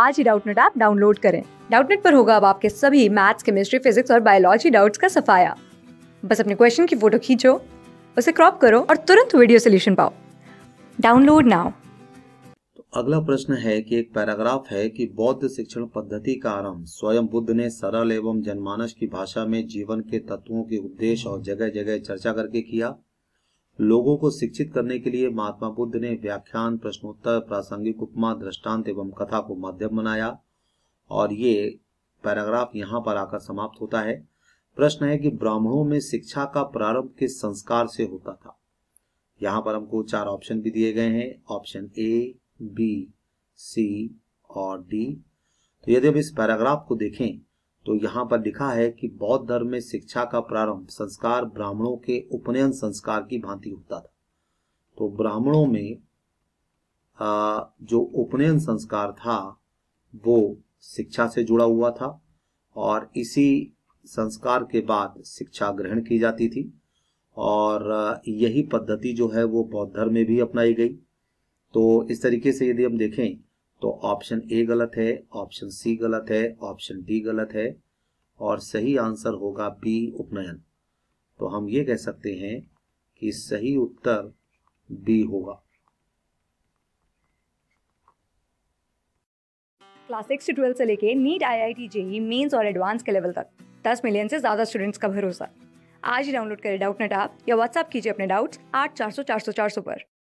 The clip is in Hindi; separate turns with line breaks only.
आज ही डाउटनेट ऐप डाउनलोड करें डाउटनेट पर होगा अब आपके सभी मैथ्स केमिस्ट्री फिजिक्स और बायोलॉजी डाउट्स का सफाया बस अपने क्वेश्चन की फोटो खींचो उसे क्रॉप करो और तुरंत वीडियो सोल्यूशन पाओ डाउनलोड नाउ
तो अगला प्रश्न है कि एक पैराग्राफ है कि बौद्ध शिक्षण पद्धति का आरंभ स्वयं बुद्ध ने सरल एवं जनमानस की भाषा में जीवन के तत्वों के उपदेश और जगह जगह चर्चा करके किया लोगों को शिक्षित करने के लिए महात्मा बुद्ध ने व्याख्यान प्रश्नोत्तर प्रासंगिक उपमा दृष्टांत एवं कथा को माध्यम बनाया और ये पैराग्राफ यहाँ पर आकर समाप्त होता है प्रश्न है कि ब्राह्मणों में शिक्षा का प्रारंभ किस संस्कार से होता था यहाँ पर हमको चार ऑप्शन भी दिए गए हैं ऑप्शन ए बी सी और डी तो यदि हम इस पैराग्राफ को देखें तो यहाँ पर लिखा है कि बौद्ध धर्म में शिक्षा का प्रारंभ संस्कार ब्राह्मणों के उपनयन संस्कार की भांति होता था तो ब्राह्मणों में आ, जो उपनयन संस्कार था वो शिक्षा से जुड़ा हुआ था और इसी संस्कार के बाद शिक्षा ग्रहण की जाती थी और यही पद्धति जो है वो बौद्ध धर्म में भी अपनाई गई तो इस तरीके से यदि हम देखें तो ऑप्शन ए गलत है ऑप्शन सी गलत है ऑप्शन डी गलत है और सही आंसर होगा बी उपनयन तो हम ये कह सकते हैं कि सही उत्तर बी होगा
क्लास सिक्स से ट्वेल्थ से लेके NEET I I T JEE mains और एडवांस के लेवल तक दस मिलियन से ज़्यादा स्टूडेंट्स का भरोसा आज ही डाउनलोड करें डाउट नेट आप या व्हाट्सअप कीजिए अपने डाउट्स आठ चार सौ चार सौ चार सौ पर